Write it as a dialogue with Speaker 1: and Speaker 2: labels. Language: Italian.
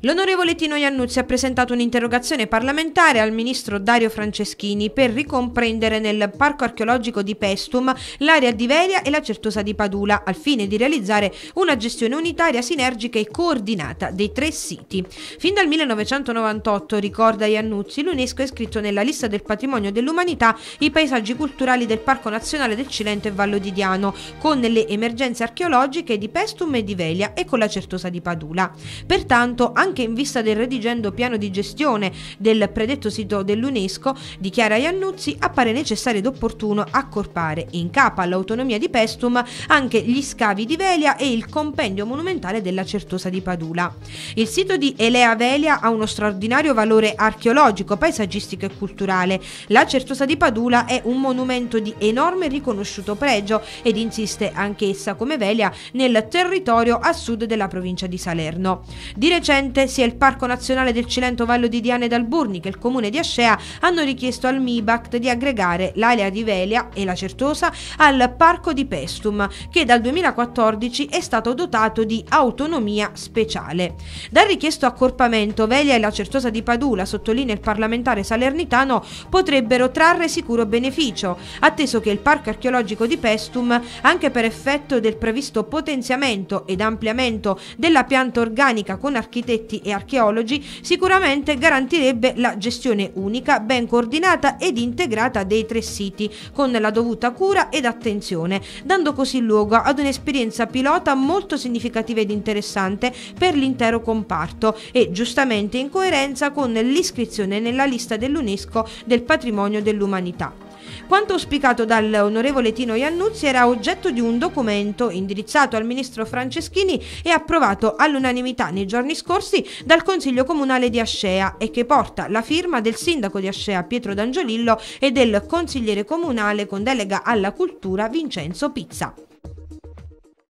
Speaker 1: L'onorevole Tino Iannuzzi ha presentato un'interrogazione parlamentare al ministro Dario Franceschini per ricomprendere nel parco archeologico di Pestum l'area di Veria e la Certosa di Padula al fine di realizzare una gestione unitaria, sinergica e coordinata dei tre siti. Fin dal 1998, ricorda Iannuzzi, l'UNESCO ha iscritto nella lista del patrimonio dell'umanità i paesaggi culturali del Parco Nazionale del Cilento e Vallo di Diano, con le emergenze archeologiche di Pestum e di Velia e con la Certosa di Padula. Pertanto, Pertanto, anche in vista del redigendo piano di gestione del predetto sito dell'UNESCO, dichiara Iannuzzi, appare necessario ed opportuno accorpare in capo all'autonomia di Pestum anche gli scavi di Velia e il compendio monumentale della Certosa di Padula. Il sito di Elea Velia ha uno straordinario valore archeologico, paesaggistico e culturale. La Certosa di Padula è un monumento di enorme e riconosciuto pregio ed insiste anch'essa come Velia nel territorio a sud della provincia di Salerno. Di recente sia il Parco Nazionale del Cilento Vallo di Diane d'Alburni che il Comune di Ascea hanno richiesto al MIBACT di aggregare l'area di Velia e la Certosa al Parco di Pestum, che dal 2014 è stato dotato di autonomia speciale. Dal richiesto accorpamento, Velia e la Certosa di Padula, sottolinea il parlamentare salernitano, potrebbero trarre sicuro beneficio, atteso che il Parco archeologico di Pestum, anche per effetto del previsto potenziamento ed ampliamento della pianta organica con architettura, architetti e archeologi sicuramente garantirebbe la gestione unica, ben coordinata ed integrata dei tre siti, con la dovuta cura ed attenzione, dando così luogo ad un'esperienza pilota molto significativa ed interessante per l'intero comparto e giustamente in coerenza con l'iscrizione nella lista dell'UNESCO del patrimonio dell'umanità. Quanto auspicato dall'onorevole Tino Iannuzzi era oggetto di un documento indirizzato al ministro Franceschini e approvato all'unanimità nei giorni scorsi dal Consiglio Comunale di Ascea e che porta la firma del sindaco di Ascea Pietro D'Angiolillo e del consigliere comunale con delega alla cultura Vincenzo Pizza.